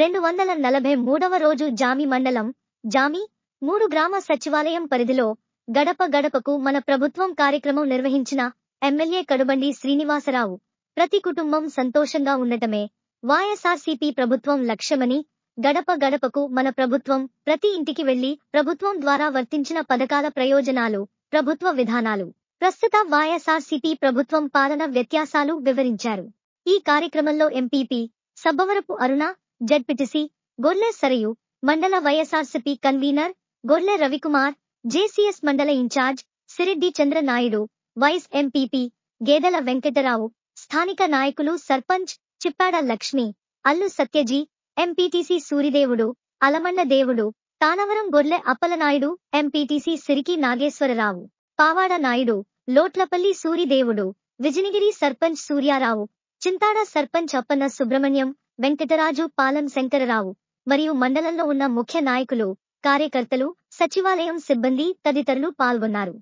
రెండు వందల నలభై మూడవ రోజు జామి మండలం జామి మూడు గ్రామ సచివాలయం పరిధిలో గడప గడపకు మన ప్రభుత్వం కార్యక్రమం నిర్వహించిన ఎమ్మెల్యే కడుబండి శ్రీనివాసరావు ప్రతి కుటుంబం సంతోషంగా ఉండటమే వైఎస్ఆర్సీపీ ప్రభుత్వం లక్ష్యమని గడప గడపకు మన ప్రభుత్వం ప్రతి ఇంటికి వెళ్లి ప్రభుత్వం ద్వారా వర్తించిన పథకాల ప్రయోజనాలు ప్రభుత్వ విధానాలు ప్రస్తుత వైఎస్ఆర్సీపీ ప్రభుత్వం పాలన వ్యత్యాసాలు వివరించారు ఈ కార్యక్రమంలో ఎంపీపీ సబ్బవరపు అరుణ జడ్పిటిసి గొర్లె సరయు మండల వైఎస్ఆర్సిపి కన్వీనర్ గొర్లె రవికుమార్ జేసీఎస్ మండల incharge Sireddy Chandranaidu vice MPP Gedela Venkatarao స్థానిక నాయకులు సర్పంచ్ చిప్పాడ లక్ష్మి అల్లు సత్యజీ ఎంపీటీసీ సూరిదేవుడు అలమన్న దేవుడు తానవరం గొర్లె అప్పలనాయుడు ఎంపీటీసీ సిరికి నాగేశ్వరరావు పావాడ నాయుడు లోట్లపల్లి సూరిదేవుడు విజయనగిరి సర్పంచ్ సూర్యారావు చింతాడ సర్పంచ్ అప్పన్న సుబ్రహ్మణ్యం వెంకటరాజు పాలం శంకరరావు మరియు మండలంలో ఉన్న ముఖ్య నాయకులు కార్యకర్తలు సచివాలయం సిబ్బంది తదితరులు పాల్గొన్నారు